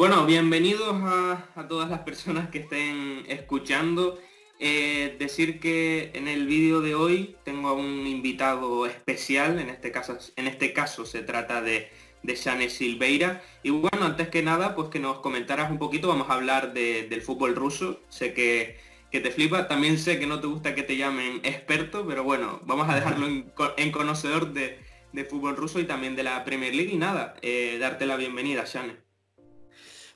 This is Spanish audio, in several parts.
Bueno, bienvenidos a, todas las personas que estén escuchando. Eh, decir que en el vídeo de hoy tengo a un invitado especial, en este caso, en este caso se trata de, Shane Silveira. Y bueno, antes que nada, pues que nos comentaras un poquito, vamos a hablar del fútbol ruso. Sé que, te flipa, también sé que no te gusta que te llamen experto, pero bueno, vamos a dejarlo en, conocedor de, fútbol ruso y también de la Premier League. Y nada, eh, darte la bienvenida, Shane.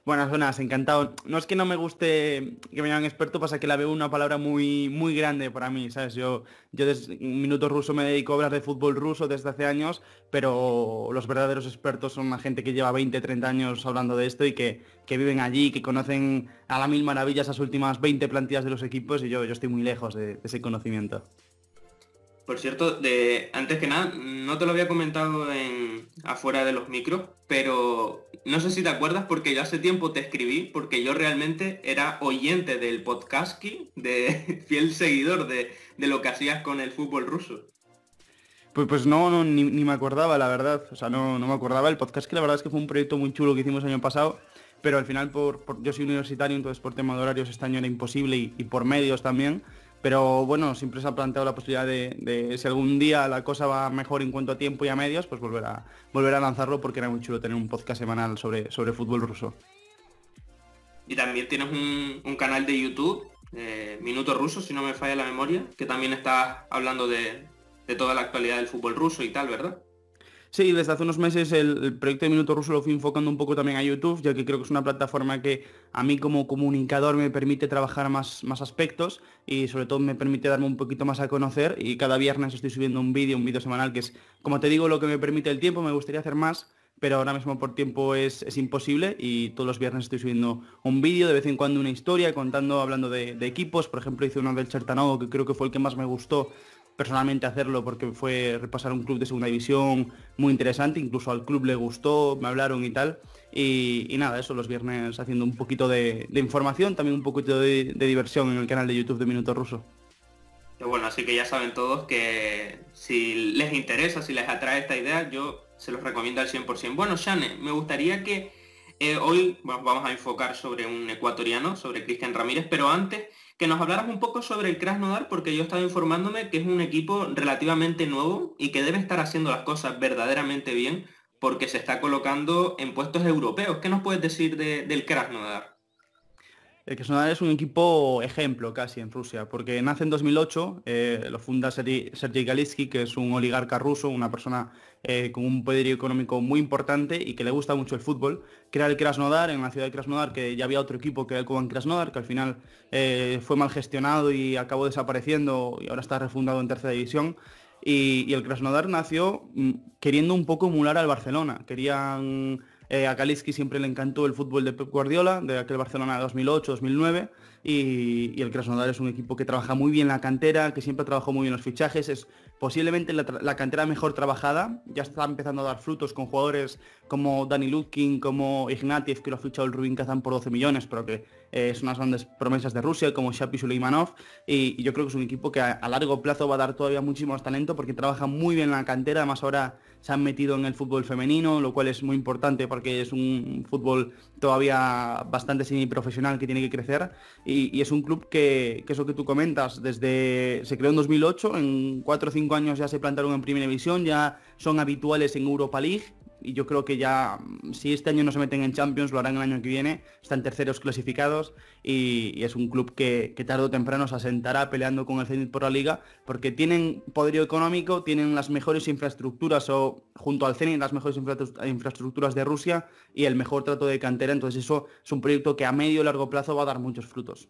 Buenas, buenas, encantado. No es que no me guste que me llamen experto, pasa que la veo una palabra muy, muy grande para mí, ¿sabes? Yo, yo desde Minuto Ruso me dedico a obras de fútbol ruso desde hace años, pero los verdaderos expertos son la gente que lleva 20, 30 años hablando de esto y que, viven allí, que conocen a la mil maravillas las últimas 20 plantillas de los equipos y yo, yo estoy muy lejos de, de ese conocimiento. Por cierto, de, antes que nada, no te lo había comentado en, afuera de los micros, pero no sé si te acuerdas porque ya hace tiempo te escribí, porque yo realmente era oyente del podcast, de fiel seguidor de, de, lo que hacías con el fútbol ruso. Pues, pues no, ni, me acordaba, la verdad. O sea, no, no me acordaba. El podcast que la verdad es que fue un proyecto muy chulo que hicimos el año pasado, pero al final por, yo soy universitario, entonces por tema de horarios este año era imposible y por medios también. Pero bueno, siempre se ha planteado la posibilidad de, si algún día la cosa va mejor en cuanto a tiempo y a medios, pues volver a, a lanzarlo porque era muy chulo tener un podcast semanal sobre, sobre fútbol ruso. Y también tienes un, canal de YouTube, eh, Minutos Minuto Ruso, si no me falla la memoria, que también está hablando de toda la actualidad del fútbol ruso y tal, ¿verdad? Sí, desde hace unos meses el, proyecto de Minuto Ruso lo fui enfocando un poco también a YouTube, ya que creo que es una plataforma que a mí como comunicador me permite trabajar más, más aspectos y sobre todo me permite darme un poquito más a conocer y cada viernes estoy subiendo un vídeo, un vídeo semanal que es, como te digo, lo que me permite el tiempo, me gustaría hacer más, pero ahora mismo por tiempo es, imposible y todos los viernes estoy subiendo un vídeo, de vez en cuando una historia, contando, hablando de, equipos, por ejemplo hice uno del Chertanogo, que creo que fue el que más me gustó personalmente hacerlo porque fue repasar un club de segunda división muy interesante, incluso al club le gustó, me hablaron y tal. Y, nada, eso los viernes haciendo un poquito de, información, también un poquito de, diversión en el canal de YouTube de Minuto Ruso. bueno, así que ya saben todos que si les interesa, si les atrae esta idea, yo se los recomiendo al 100%. Bueno, Shane, me gustaría que eh, hoy vamos a enfocar sobre un ecuatoriano, sobre Cristian Ramírez, pero antes que nos hablaras un poco sobre el Krasnodar, porque yo estaba informándome que es un equipo relativamente nuevo y que debe estar haciendo las cosas verdaderamente bien, porque se está colocando en puestos europeos. ¿Qué nos puedes decir del Krasnodar? El Krasnodar es un equipo ejemplo casi en Rusia, porque nace en 2008, eh, lo funda Sergei Galitsky, que es un oligarca ruso, una persona eh, con un poder económico muy importante y que le gusta mucho el fútbol. Crea el Krasnodar en la ciudad de Krasnodar, que ya había otro equipo que era el Kuban Krasnodar, que al final eh, fue mal gestionado y acabó desapareciendo y ahora está refundado en tercera división. Y, y el Krasnodar nació mm, queriendo un poco emular al Barcelona. Querían eh, a Kaliski siempre le encantó el fútbol de Pep Guardiola, de aquel Barcelona de 2008-2009, y, el Krasnodar es un equipo que trabaja muy bien la cantera, que siempre ha trabajado muy bien los fichajes, es posiblemente la, cantera mejor trabajada, ya está empezando a dar frutos con jugadores como Dani Lutkin, como Ignatiev, que lo ha fichado el Rubin Kazan por 12 millones, pero que eh, es unas grandes promesas de Rusia, como Shapi Suleimanov, y, yo creo que es un equipo que a, largo plazo va a dar todavía muchísimo más talento porque trabaja muy bien la cantera, además ahora se han metido en el fútbol femenino, lo cual es muy importante porque es un fútbol todavía bastante semiprofesional que tiene que crecer y, es un club que, que eso que tú comentas, desde se creó en 2008, en 4 o 5 años ya se plantaron en Primera División, ya son habituales en Europa League y yo creo que ya, mm, si este año no se meten en Champions, lo harán el año que viene, están terceros clasificados y, es un club que, tarde o temprano se asentará peleando con el Zenit por la liga, porque tienen poderío económico, tienen las mejores infraestructuras o junto al Zenit las mejores infraestructuras de Rusia y el mejor trato de cantera, entonces eso es un proyecto que a medio y largo plazo va a dar muchos frutos.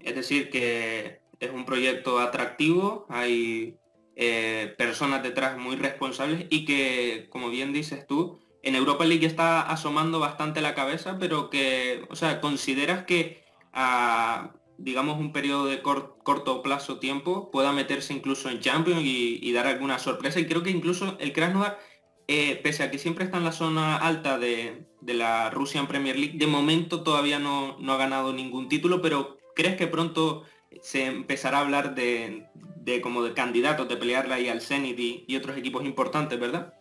Es decir, que es un proyecto atractivo, hay eh, personas detrás muy responsables y que, como bien dices tú, en Europa League está asomando bastante la cabeza, pero que, o sea, consideras que a, digamos, un periodo de corto plazo tiempo pueda meterse incluso en Champions y, dar alguna sorpresa. Y creo que incluso el Krasnodar, eh, pese a que siempre está en la zona alta de, de la Russian Premier League, de momento todavía no, no ha ganado ningún título, pero ¿crees que pronto se empezará a hablar de, de como de candidatos de pelearla ahí al Zenit y, otros equipos importantes, ¿verdad?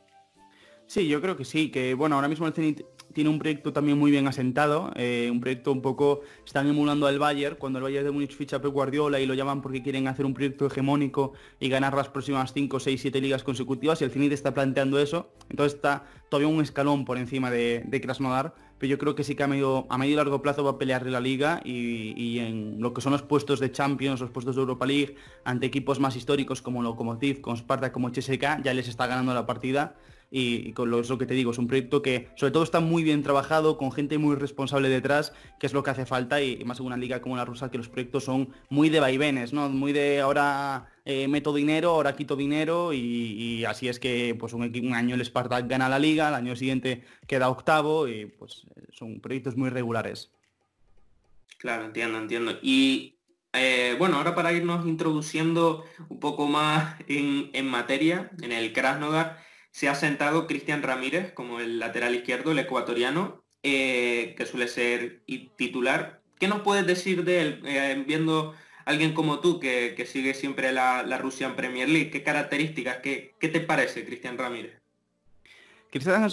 Sí, yo creo que sí, que bueno, ahora mismo el Zenit tiene un proyecto también muy bien asentado, eh, un proyecto un poco, están emulando al Bayern, cuando el Bayern de Munich ficha a Pep Guardiola y lo llaman porque quieren hacer un proyecto hegemónico y ganar las próximas 5, 6, 7 ligas consecutivas y el Zenit está planteando eso, entonces está todavía un escalón por encima de, de Krasnodar, pero yo creo que sí que a medio, a medio y largo plazo va a pelear la liga y, en lo que son los puestos de Champions, los puestos de Europa League, ante equipos más históricos como Lokomotiv, como Sparta, como HSK ya les está ganando la partida y, con lo, es lo que te digo, es un proyecto que sobre todo está muy bien trabajado, con gente muy responsable detrás, que es lo que hace falta y, más en una liga como la rusa, que los proyectos son muy de vaivenes, ¿no? Muy de ahora eh, meto dinero, ahora quito dinero y, así es que pues un, año el Spartak gana la liga, el año siguiente queda octavo y pues son proyectos muy regulares. Claro, entiendo, entiendo. Y eh, bueno, ahora para irnos introduciendo un poco más en, materia, en el Krasnodar se ha sentado Cristian Ramírez como el lateral izquierdo, el ecuatoriano, eh, que suele ser titular. ¿Qué nos puedes decir de él viendo alguien como tú que, sigue siempre la, la, en Premier League, ¿qué características, qué, qué te parece Cristian Ramírez? Cristian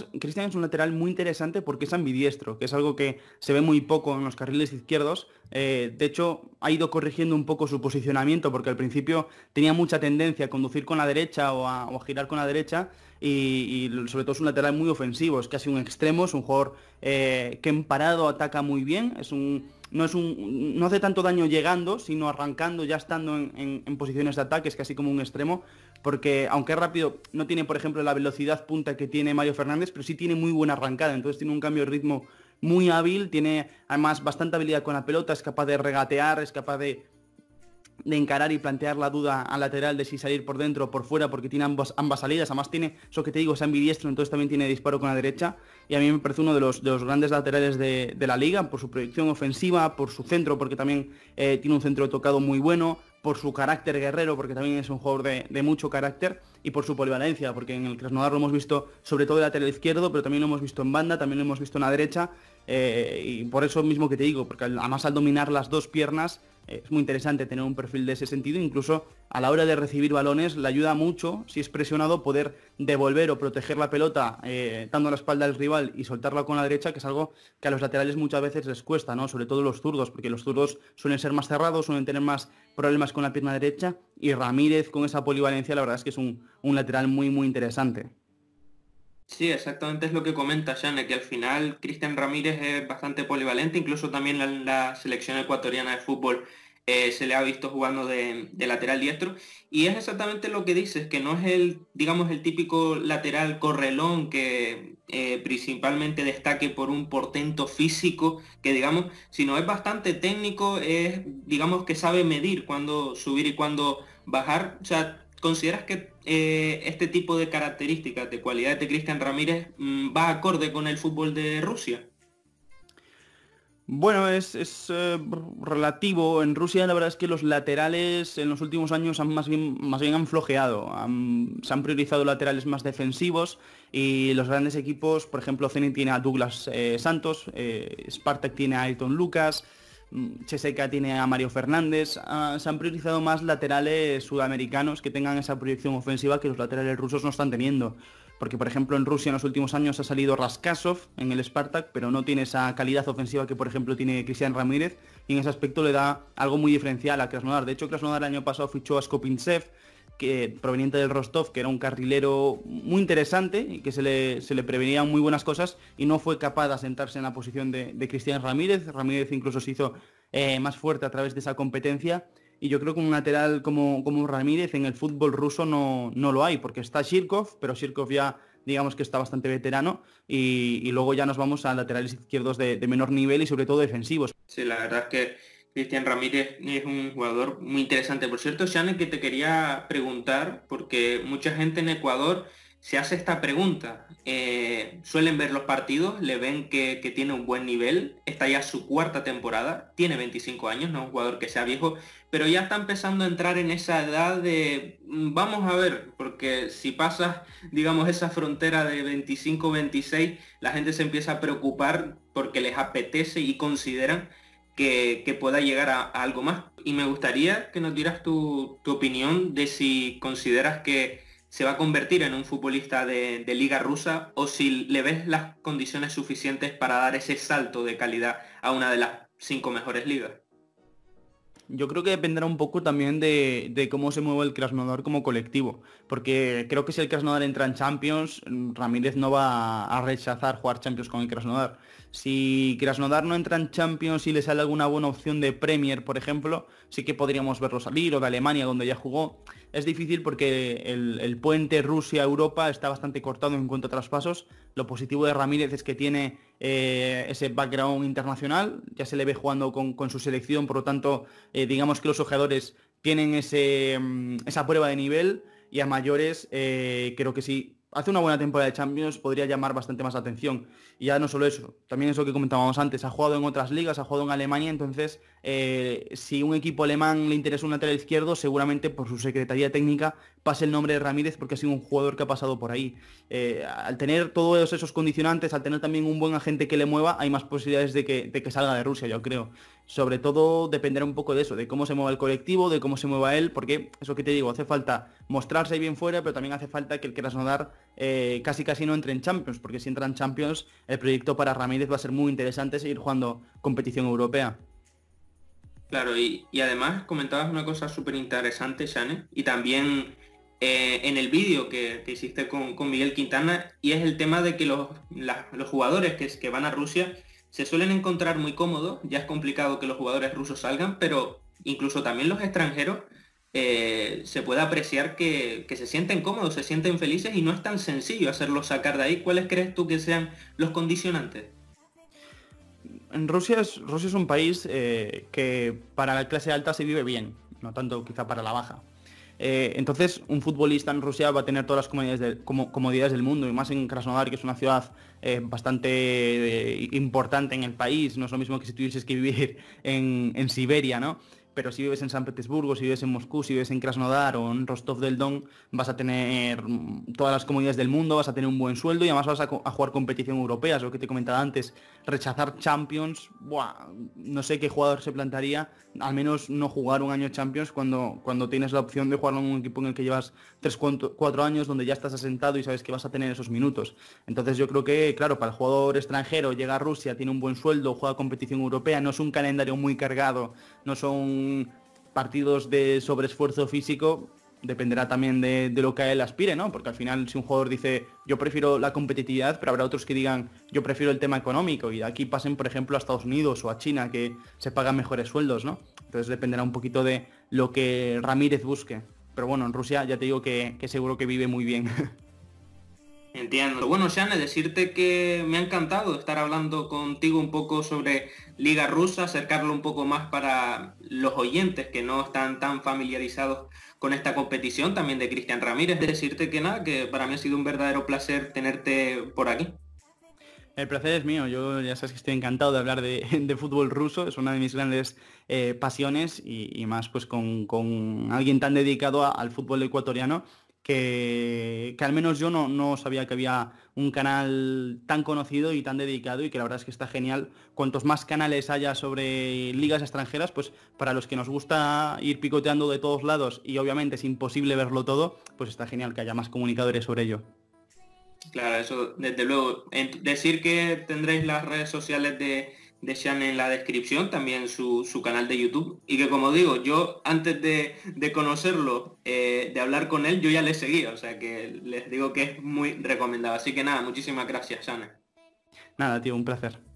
es, un lateral muy interesante porque es ambidiestro, que es algo que se ve muy poco en los carriles izquierdos. Eh, de hecho, ha ido corrigiendo un poco su posicionamiento porque al principio tenía mucha tendencia a conducir con la derecha o a, girar con la derecha y, sobre todo es un lateral muy ofensivo, es casi un extremo, es un jugador eh, que en parado ataca muy bien, es un, no, es un, hace tanto daño llegando, sino arrancando, ya estando en, en, posiciones de ataque, es casi como un extremo, porque aunque es rápido, no tiene, por ejemplo, la velocidad punta que tiene Mario Fernández, pero sí tiene muy buena arrancada, entonces tiene un cambio de ritmo muy hábil, tiene además bastante habilidad con la pelota, es capaz de regatear, es capaz de de encarar y plantear la duda al lateral de si salir por dentro o por fuera, porque tiene ambas, ambas salidas. Además tiene, eso que te digo, es ambidiestro, entonces también tiene disparo con la derecha. Y a mí me parece uno de los, de los grandes laterales de, de la liga, por su proyección ofensiva, por su centro, porque también eh, tiene un centro tocado muy bueno, por su carácter guerrero, porque también es un jugador de, de, mucho carácter, y por su polivalencia, porque en el Krasnodar lo hemos visto sobre todo el lateral izquierdo, pero también lo hemos visto en banda, también lo hemos visto en la derecha, eh, y por eso mismo que te digo, porque además al dominar las dos piernas, es muy interesante tener un perfil de ese sentido, incluso a la hora de recibir balones le ayuda mucho, si es presionado, poder devolver o proteger la pelota eh, dando la espalda al rival y soltarla con la derecha, que es algo que a los laterales muchas veces les cuesta, ¿no? Sobre todo los zurdos, porque los zurdos suelen ser más cerrados, suelen tener más problemas con la pierna derecha, y Ramírez con esa polivalencia, la verdad es que es un, un lateral muy, muy interesante. Sí, exactamente es lo que comenta Jane, que al final Cristian Ramírez es bastante polivalente, incluso también la, selección ecuatoriana de fútbol eh, se le ha visto jugando de, lateral diestro. Y es exactamente lo que dices, que no es el, digamos, el típico lateral correlón que eh, principalmente destaque por un portento físico, que digamos, sino es bastante técnico, es, digamos, que sabe medir cuándo subir y cuándo bajar. ¿Consideras que eh, este tipo de características, de cualidades de Cristian Ramírez, mm, va acorde con el fútbol de Rusia? Bueno, es, eh, relativo. En Rusia la verdad es que los laterales en los últimos años han más bien, han flojeado. se han priorizado laterales más defensivos y los grandes equipos, por ejemplo, Zenit tiene a Douglas eh, Santos, Spartak tiene a Ayrton Lucas, Mm, Cheseca tiene a Mario Fernández. Ah, se han priorizado más laterales sudamericanos que tengan esa proyección ofensiva que los laterales rusos no están teniendo. Porque, por ejemplo, en Rusia en los últimos años ha salido Raskasov en el Spartak, pero no tiene esa calidad ofensiva que, por ejemplo, tiene Cristian Ramírez. Y en ese aspecto le da algo muy diferencial a Krasnodar. De hecho, Krasnodar el año pasado fichó a Skopinsev que, proveniente del Rostov, que era un carrilero muy interesante y que se le, se prevenían muy buenas cosas y no fue capaz de asentarse en la posición de, de Cristian Ramírez. Ramírez incluso se hizo eh, más fuerte a través de esa competencia y yo creo que un lateral como, como Ramírez en el fútbol ruso no, no lo hay, porque está Shirkov, pero Shirkov ya digamos que está bastante veterano y, luego ya nos vamos a laterales izquierdos de, de menor nivel y sobre todo defensivos. Sí, la verdad es que Cristian Ramírez es un jugador muy interesante. Por cierto, Shannon, que te quería preguntar, porque mucha gente en Ecuador se hace esta pregunta. Eh, suelen ver los partidos, le ven que, que, tiene un buen nivel, está ya su cuarta temporada, tiene 25 años, no es un jugador que sea viejo, pero ya está empezando a entrar en esa edad de, mm, vamos a ver, porque si pasas, digamos, esa frontera de 25-26, la gente se empieza a preocupar porque les apetece y consideran que, pueda llegar a, algo más. Y me gustaría que nos dieras tu, opinión de si consideras que se va a convertir en un futbolista de, liga rusa o si le ves las condiciones suficientes para dar ese salto de calidad a una de las cinco mejores ligas. Yo creo que dependerá un poco también de, de, cómo se mueve el Krasnodar como colectivo, porque creo que si el Krasnodar entra en Champions, Ramírez no va a rechazar jugar Champions con el Krasnodar. Si Krasnodar no entra en Champions y le sale alguna buena opción de Premier, por ejemplo, sí que podríamos verlo salir, o de Alemania, donde ya jugó. Es difícil porque el, puente Rusia-Europa está bastante cortado en cuanto a traspasos. Lo positivo de Ramírez es que tiene eh, ese background internacional, ya se le ve jugando con, su selección, por lo tanto, eh, digamos que los ojeadores tienen mm, esa prueba de nivel y a mayores eh, creo que sí hace una buena temporada de Champions, podría llamar bastante más atención. Y ya no solo eso, también es lo que comentábamos antes, ha jugado en otras ligas, ha jugado en Alemania, entonces eh, si un equipo alemán le interesa un lateral izquierdo, seguramente por su secretaría técnica pase el nombre de Ramírez porque ha sido un jugador que ha pasado por ahí. Eh, al tener todos esos condicionantes, al tener también un buen agente que le mueva, hay más posibilidades de que salga de Rusia, yo creo sobre todo dependerá un poco de eso, de cómo se mueva el colectivo, de cómo se mueva él, porque eso que te digo, hace falta mostrarse bien fuera, pero también hace falta que el Krasnodar eh, casi casi no entre en Champions, porque si entran Champions, el proyecto para Ramírez va a ser muy interesante seguir jugando competición europea. Claro, y, además comentabas una cosa súper interesante, Shane, y también eh, en el vídeo que, hiciste con, Miguel Quintana y es el tema de que los, jugadores que, van a Rusia se suelen encontrar muy cómodos, ya es complicado que los jugadores rusos salgan, pero incluso también los extranjeros eh, se puede apreciar que, se sienten cómodos, se sienten felices y no es tan sencillo hacerlos sacar de ahí. ¿Cuáles crees tú que sean los condicionantes? En Rusia es, Rusia es un país eh, que para la clase alta se vive bien, no tanto quizá para la baja. Eh, entonces, un futbolista en Rusia va a tener todas las comodidades, comodidades del mundo, y más en Krasnodar, que es una ciudad bastante eh, importante en el país, no es lo mismo que si tuvieses que vivir en, en Siberia, ¿no? pero si vives en San Petersburgo, si vives en Moscú, si vives en Krasnodar o en Rostov del Don, vas a tener mm, todas las comunidades del mundo, vas a tener un buen sueldo y además vas a, jugar competición europea, es lo que te comentaba antes, rechazar Champions, no sé qué jugador se plantaría, al menos no jugar un año Champions cuando, cuando tienes la opción de jugar en un equipo en el que llevas 3, 4 años, donde ya estás asentado y sabes que vas a tener esos minutos. Entonces yo creo que, claro, para el jugador extranjero llega a Rusia, tiene un buen sueldo, juega competición europea, no es un calendario muy cargado, no son partidos de sobreesfuerzo físico, dependerá también de, lo que él aspire, ¿no? Porque al final si un jugador dice yo prefiero la competitividad, pero habrá otros que digan yo prefiero el tema económico y de aquí pasen, por ejemplo, a Estados Unidos o a China que se pagan mejores sueldos, ¿no? Entonces dependerá un poquito de lo que Ramírez busque. Pero bueno, en Rusia ya te digo que seguro que vive muy bien. Entiendo. Bueno, Shane, decirte que me ha encantado estar hablando contigo un poco sobre Liga Rusa, acercarlo un poco más para los oyentes que no están tan familiarizados con esta competición, también de Cristian Ramírez. Decirte que nada, que para mí ha sido un verdadero placer tenerte por aquí. El placer es mío, yo ya sabes que estoy encantado de hablar de, fútbol ruso, es una de mis grandes eh, pasiones y, más pues con, alguien tan dedicado al fútbol ecuatoriano que, al menos yo no, no sabía que había un canal tan conocido y tan dedicado y que la verdad es que está genial. Cuantos más canales haya sobre ligas extranjeras, pues para los que nos gusta ir picoteando de todos lados y obviamente es imposible verlo todo, pues está genial que haya más comunicadores sobre ello. Claro, eso desde luego. decir que tendréis las redes sociales de, Shane en la descripción también su, canal de YouTube. Y que como digo, yo antes de, conocerlo, eh, de hablar con él, yo ya le seguía. O sea que les digo que es muy recomendado. Así que nada, muchísimas gracias, Shane Nada, tío, un placer.